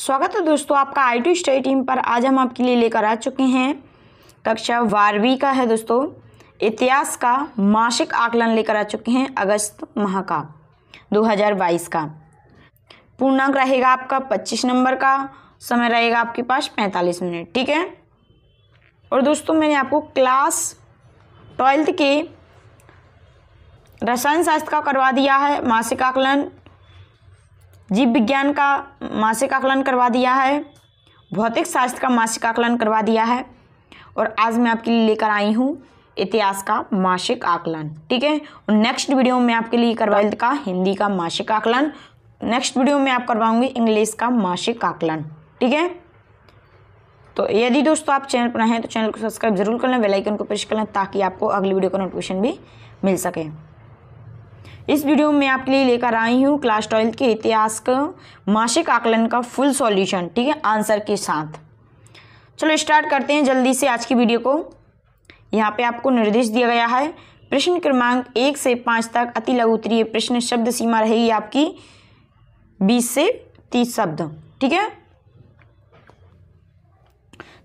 स्वागत है दोस्तों आपका आई टी स्टडी टीम पर आज हम आपके लिए लेकर आ चुके हैं कक्षा बारहवीं का है दोस्तों इतिहास का मासिक आकलन लेकर आ चुके हैं अगस्त माह का 2022 का पूर्णांक रहेगा आपका 25 नंबर का समय रहेगा आपके पास 45 मिनट ठीक है और दोस्तों मैंने आपको क्लास ट्वेल्थ के रसायन शास्त्र का करवा दिया है मासिक आकलन जीव विज्ञान का मासिक आकलन करवा दिया है भौतिक शास्त्र का मासिक आकलन करवा दिया है और आज मैं आपके लिए लेकर आई हूँ इतिहास का मासिक आकलन ठीक है और नेक्स्ट वीडियो में आपके लिए करवा का हिंदी का मासिक आकलन नेक्स्ट वीडियो में आप करवाऊंगी इंग्लिश का मासिक आकलन ठीक है तो यदि दोस्तों आप चैनल पर हैं तो चैनल को सब्सक्राइब जरूर कर लें वेलाइकन को प्रेस कर लें ताकि आपको अगली वीडियो का नोटिफिकेशन भी मिल सके इस वीडियो में आपके लिए लेकर आई हूँ क्लास ट्वेल्थ के इतिहास का मासिक आकलन का फुल सॉल्यूशन ठीक है आंसर के साथ चलो स्टार्ट करते हैं जल्दी से आज की वीडियो को यहाँ पे आपको निर्देश दिया गया है प्रश्न क्रमांक एक से पाँच तक अति लघु उत्तरीय प्रश्न शब्द सीमा रहेगी आपकी बीस से तीस शब्द ठीक है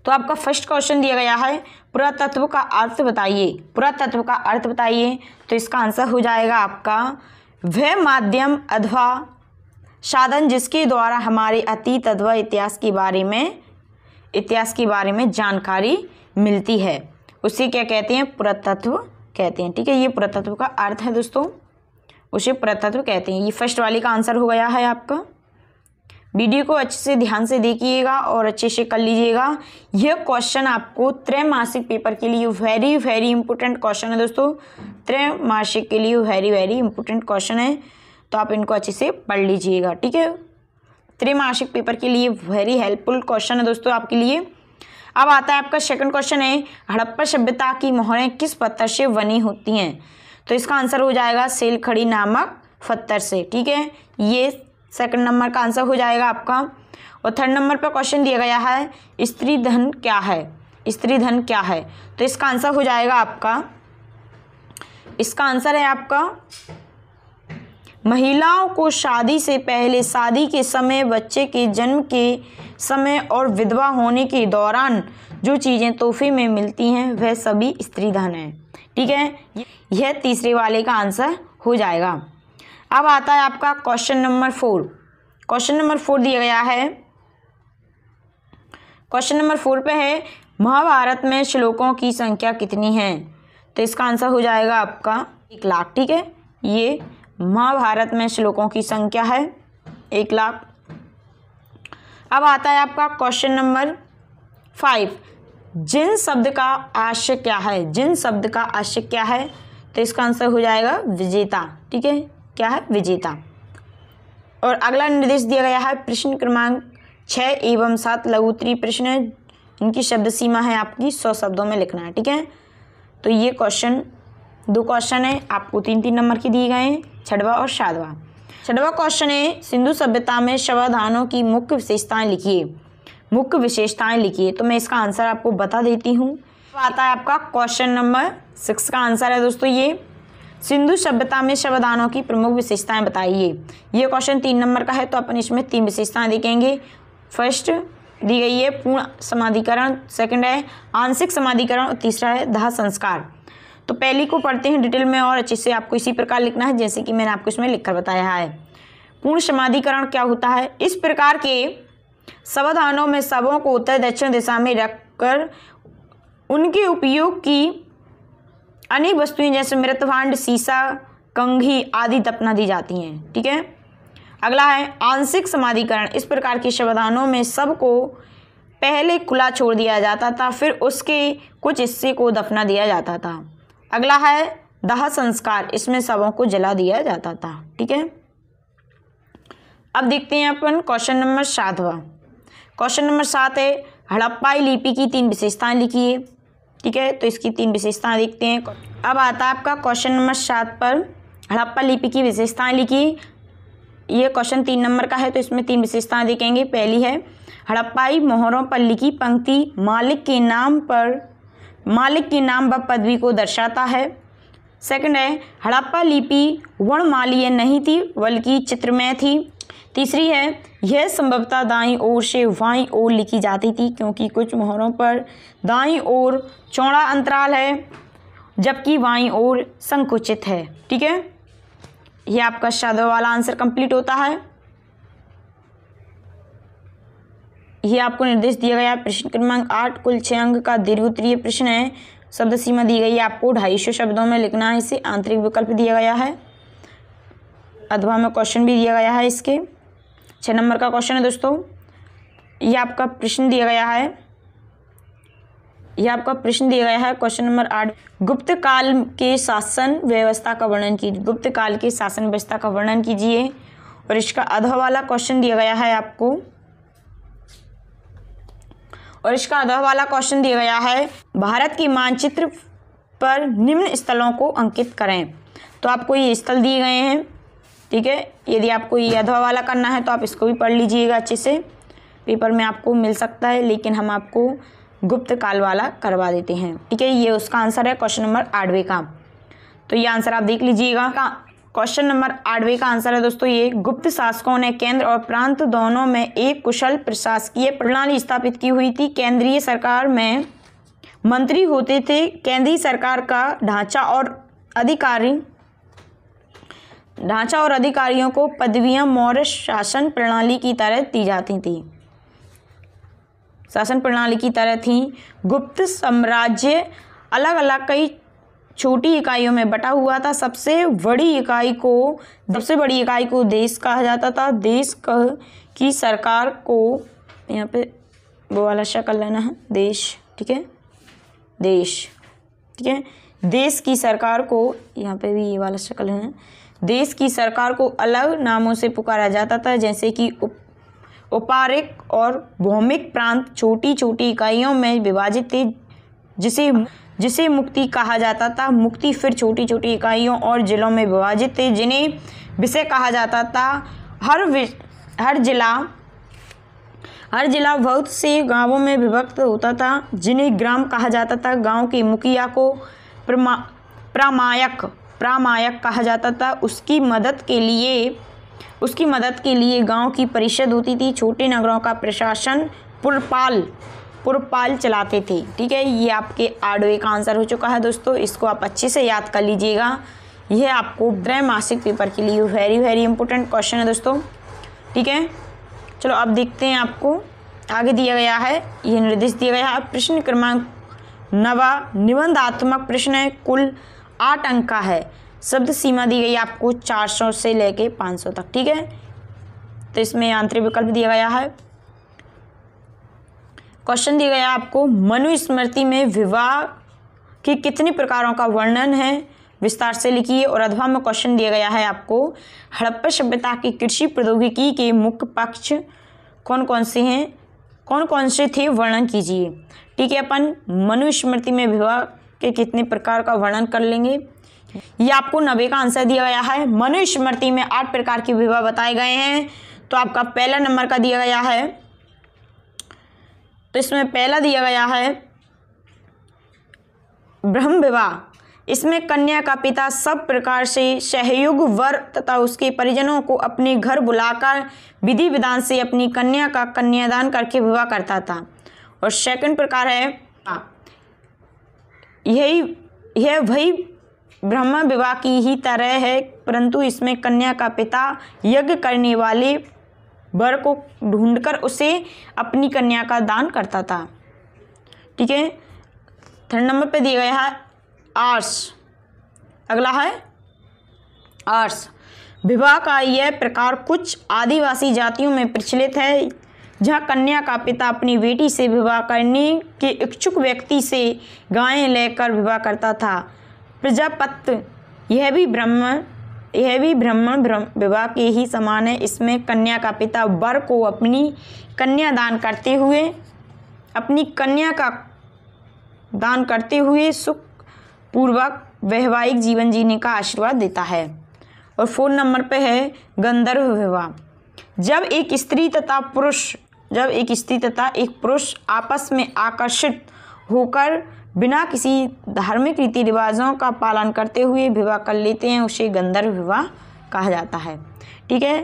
तो आपका फर्स्ट क्वेश्चन दिया गया है पुरातत्व का अर्थ बताइए पुरातत्व का अर्थ बताइए तो इसका आंसर हो जाएगा आपका वह माध्यम अथवा साधन जिसके द्वारा हमारे अतीत अथवा इतिहास के बारे में इतिहास के बारे में जानकारी मिलती है उसे क्या कहते हैं पुरातत्व कहते हैं ठीक है ये पुरातत्व का अर्थ है दोस्तों उसे पुरातत्व कहते हैं ये फर्स्ट वाली का आंसर हो गया है आपका वीडियो को अच्छे से ध्यान से देखिएगा और अच्छे से कर लीजिएगा यह क्वेश्चन आपको त्रैमासिक पेपर के लिए वेरी वेरी इंपॉर्टेंट क्वेश्चन है दोस्तों त्रैमासिक के लिए वेरी वेरी इंपॉर्टेंट क्वेश्चन है तो आप इनको अच्छे से पढ़ लीजिएगा ठीक है त्रैमासिक पेपर के लिए वेरी हेल्पफुल क्वेश्चन है दोस्तों आपके लिए अब आता है आपका सेकंड क्वेश्चन है हड़प्पा सभ्यता की मोहरें किस पत्थर से बनी होती हैं तो इसका आंसर हो जाएगा सेल खड़ी नामक पत्थर से ठीक है ये सेकंड नंबर का आंसर हो जाएगा आपका और थर्ड नंबर पर क्वेश्चन दिया गया है स्त्री धन क्या है स्त्री धन क्या है तो इसका आंसर हो जाएगा आपका इसका आंसर है आपका महिलाओं को शादी से पहले शादी के समय बच्चे के जन्म के समय और विधवा होने के दौरान जो चीज़ें तोहफे में मिलती हैं वह सभी स्त्री धन हैं ठीक है यह तीसरे वाले का आंसर हो जाएगा अब आता है आपका question number four question number four दिया गया है क्वेश्चन नंबर फोर पे है महाभारत में श्लोकों की संख्या कितनी है तो इसका आंसर हो जाएगा आपका एक लाख ठीक है ये महाभारत में श्लोकों की संख्या है एक लाख अब आता है आपका क्वेश्चन नंबर फाइव जिन शब्द का आशय क्या है जिन शब्द का आशय क्या है तो इसका आंसर हो जाएगा विजेता ठीक है क्या है विजेता और अगला निर्देश दिया गया है प्रश्न क्रमांक छः एवं सात लघु उत्तरी प्रश्न इनकी शब्द सीमा है आपकी सौ शब्दों में लिखना है ठीक है तो ये क्वेश्चन दो क्वेश्चन है आपको तीन तीन नंबर के दिए गए हैं छठवा और सातवा छठवा क्वेश्चन है सिंधु सभ्यता में शवाधानों की मुख्य विशेषताएं लिखिए मुख्य विशेषताएं लिखिए तो मैं इसका आंसर आपको बता देती हूँ तो आता है आपका क्वेश्चन नंबर सिक्स का आंसर है दोस्तों ये सिंधु सभ्यता में शवदानों की प्रमुख विशेषताएं बताइए ये क्वेश्चन तीन नंबर का है तो अपन इसमें तीन विशेषताएं देखेंगे फर्स्ट दी गई है पूर्ण समाधिकरण सेकंड है आंशिक समाधिकरण और तीसरा है दाह संस्कार तो पहली को पढ़ते हैं डिटेल में और अच्छे से आपको इसी प्रकार लिखना है जैसे कि मैंने आपको इसमें लिखकर बताया है पूर्ण समाधिकरण क्या होता है इस प्रकार के सवाधानों में शवों को उत्तर दक्षिण दिशा में रखकर उनके उपयोग की अनेक वस्तुएं जैसे मृतभांड सीसा कंघी आदि दफना दी जाती हैं ठीक है अगला है आंशिक समाधिकरण इस प्रकार के शवदानों में सबको पहले खुला छोड़ दिया जाता था फिर उसके कुछ हिस्से को दफना दिया जाता था अगला है दाह संस्कार इसमें सबों को जला दिया जाता था ठीक है अब देखते हैं अपन क्वेश्चन नंबर सातवा क्वेश्चन नंबर सात है हड़प्पाई लिपि की तीन विशेषताएं लिखिए ठीक है तो इसकी तीन विशेषताएं देखते हैं अब आता है आपका क्वेश्चन नंबर सात पर हड़प्पा लिपि की विशेषताएं लिखी ये क्वेश्चन तीन नंबर का है तो इसमें तीन विशेषताएं देखेंगे पहली है हड़प्पाई मोहरों पर लिखी पंक्ति मालिक के नाम पर मालिक के नाम व पदवी को दर्शाता है सेकंड है हड़प्पा लिपि वर्णमालीय नहीं थी बल्कि चित्रमय थी तीसरी है यह संभवतः दाई ओर से वाई ओर लिखी जाती थी क्योंकि कुछ मोहरों पर दाई ओर चौड़ा अंतराल है जबकि वाई ओर संकुचित है ठीक है यह आपका शादो वाला आंसर कंप्लीट होता है यह आपको निर्देश दिया गया प्रश्न क्रमांक आठ कुल छः अंग का उत्तरीय प्रश्न है शब्द सीमा दी गई है आपको ढाई सौ शब्दों में लिखना है इसे आंतरिक विकल्प दिया गया है अथवा में क्वेश्चन भी दिया गया है इसके छः नंबर का क्वेश्चन है दोस्तों ये आपका प्रश्न दिया गया है यह आपका प्रश्न दिया गया है क्वेश्चन नंबर आठ गुप्त काल के शासन व्यवस्था का वर्णन कीजिए गुप्त काल के शासन व्यवस्था का वर्णन कीजिए और इसका अधवा वाला क्वेश्चन दिया गया है आपको और इसका अधवा वाला क्वेश्चन दिया गया है भारत की मानचित्र पर निम्न स्थलों को अंकित करें तो आपको ये स्थल दिए गए हैं ठीक है यदि आपको ये अधवा वाला करना है तो आप इसको भी पढ़ लीजिएगा अच्छे से पेपर में आपको मिल सकता है लेकिन हम आपको गुप्त काल वाला करवा देते हैं ठीक है ये उसका आंसर है क्वेश्चन नंबर आठवें का तो ये आंसर आप देख लीजिएगा का क्वेश्चन नंबर आठवें का आंसर है दोस्तों ये गुप्त शासकों ने केंद्र और प्रांत दोनों में एक कुशल प्रशासकीय प्रणाली स्थापित की हुई थी केंद्रीय सरकार में मंत्री होते थे केंद्रीय सरकार का ढांचा और अधिकारी ढांचा और अधिकारियों को पदवियां मौर्य शासन प्रणाली की तरह दी जाती थी शासन प्रणाली की तरह थी गुप्त साम्राज्य अलग अलग कई छोटी इकाइयों में बटा हुआ था सबसे बड़ी इकाई को सबसे बड़ी इकाई को देश कहा जाता था देश कह की सरकार को यहाँ पे वो वाला शक्ल लेना है देश ठीक है देश ठीक है देश की सरकार को यहाँ पे भी ये वाला शक्ल है देश की सरकार को अलग नामों से पुकारा जाता था जैसे कि उपारिक और भौमिक प्रांत छोटी छोटी इकाइयों में विभाजित थे जिसे जिसे मुक्ति कहा जाता था मुक्ति फिर छोटी छोटी इकाइयों और जिलों में विभाजित थे जिन्हें विषय कहा जाता था हर हर जिला हर जिला बहुत से गांवों में विभक्त होता था जिन्हें ग्राम कहा जाता था गांव के मुखिया को प्रमा प्रामायक प्रामायक कहा जाता था उसकी मदद के लिए उसकी मदद के लिए गांव की परिषद होती थी छोटे नगरों का प्रशासन पुरपाल पुरपाल चलाते थे ठीक है ये आपके आठवें का आंसर हो चुका है दोस्तों इसको आप अच्छे से याद कर लीजिएगा यह आपको त्रैमासिक पेपर के लिए वेरी वेरी इंपॉर्टेंट क्वेश्चन है दोस्तों ठीक है चलो अब देखते हैं आपको आगे दिया गया है यह निर्देश दिया गया है प्रश्न क्रमांक नवा निबंधात्मक प्रश्न है कुल आठ अंक का है शब्द सीमा दी गई आपको 400 से लेके 500 तक ठीक है तो इसमें आंतरिक विकल्प दिया गया है क्वेश्चन दिया गया आपको मनुस्मृति में विवाह के कितने प्रकारों का वर्णन है विस्तार से लिखिए और अधवा में क्वेश्चन दिया गया है आपको हड़प्पा सभ्यता की कृषि प्रौद्योगिकी के मुख्य पक्ष कौन कौन से हैं कौन कौन से थे वर्णन कीजिए ठीक है अपन मनुस्मृति में विवाह के कितने प्रकार का वर्णन कर लेंगे ये आपको नबे का आंसर दिया गया है मनुष्य मृति में आठ प्रकार के विवाह बताए गए हैं तो आपका पहला नंबर का दिया गया है तो इसमें पहला दिया गया है ब्रह्म विवाह इसमें कन्या का पिता सब प्रकार से सहयोग वर तथा उसके परिजनों को अपने घर बुलाकर विधि विधान से अपनी कन्या का कन्यादान करके विवाह करता था और सेकंड प्रकार है यही यह वही ब्रह्म विवाह की ही तरह है परंतु इसमें कन्या का पिता यज्ञ करने वाले वर को ढूंढकर उसे अपनी कन्या का दान करता था ठीक है थर्ड नंबर पे दिया गया है आर्स अगला है आर्स विवाह का यह प्रकार कुछ आदिवासी जातियों में प्रचलित है जहाँ कन्या का पिता अपनी बेटी से विवाह करने के इच्छुक व्यक्ति से गायें लेकर विवाह करता था प्रजापत यह भी ब्रह्म यह भी ब्राह्मण विवाह के ही समान है इसमें कन्या का पिता वर को अपनी कन्या दान करते हुए अपनी कन्या का दान करते हुए सुख पूर्वक वैवाहिक जीवन जीने का आशीर्वाद देता है और फोन नंबर पे है गंधर्व विवाह जब एक स्त्री तथा पुरुष जब एक स्त्री तथा एक पुरुष आपस में आकर्षित होकर बिना किसी धार्मिक रीति रिवाजों का पालन करते हुए विवाह कर लेते हैं उसे गंधर्व विवाह कहा जाता है ठीक है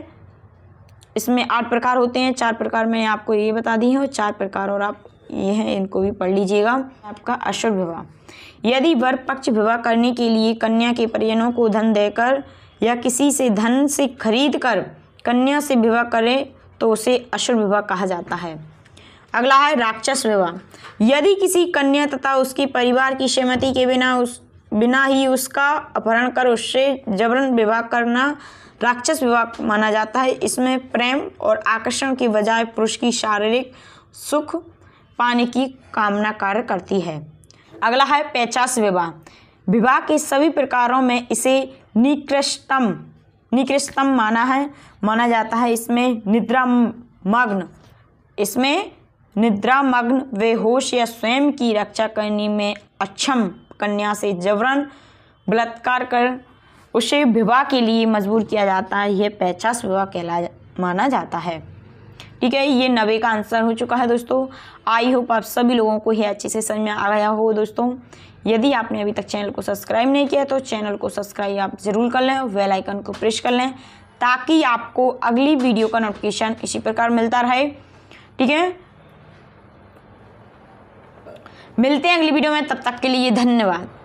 इसमें आठ प्रकार होते हैं चार प्रकार मैं आपको ये बता दी है और चार प्रकार और आप ये हैं इनको भी पढ़ लीजिएगा आपका अशुभ विवाह यदि वर पक्ष विवाह करने के लिए कन्या के परिजनों को धन देकर या किसी से धन से खरीद कर कन्या से विवाह करें तो उसे अशुभ विवाह कहा जाता है अगला है राक्षस विवाह यदि किसी कन्या तथा उसके परिवार की सहमति के बिना उस बिना ही उसका अपहरण कर उससे जबरन विवाह करना राक्षस विवाह माना जाता है इसमें प्रेम और आकर्षण की बजाय पुरुष की शारीरिक सुख पाने की कामना कार्य करती है अगला है पैचास विवाह विवाह के सभी प्रकारों में इसे निकृष्टतम निकृष्टतम माना है माना जाता है इसमें निद्रा मग्न इसमें निद्रा मग्न वे होश या स्वयं की रक्षा करने में अक्षम कन्या से जबरन बलात्कार कर उसे विवाह के लिए मजबूर किया जाता है यह पैचास विवाह कहला माना जाता है ठीक है ये नबे का आंसर हो चुका है दोस्तों आई होप आप सभी लोगों को यह अच्छे से समझ में आ गया हो दोस्तों यदि आपने अभी तक चैनल को सब्सक्राइब नहीं किया तो चैनल को सब्सक्राइब आप ज़रूर कर लें और वेल आइकन को प्रेस कर लें ताकि आपको अगली वीडियो का नोटिफिकेशन इसी प्रकार मिलता रहे ठीक है मिलते हैं अगली वीडियो में तब तक के लिए धन्यवाद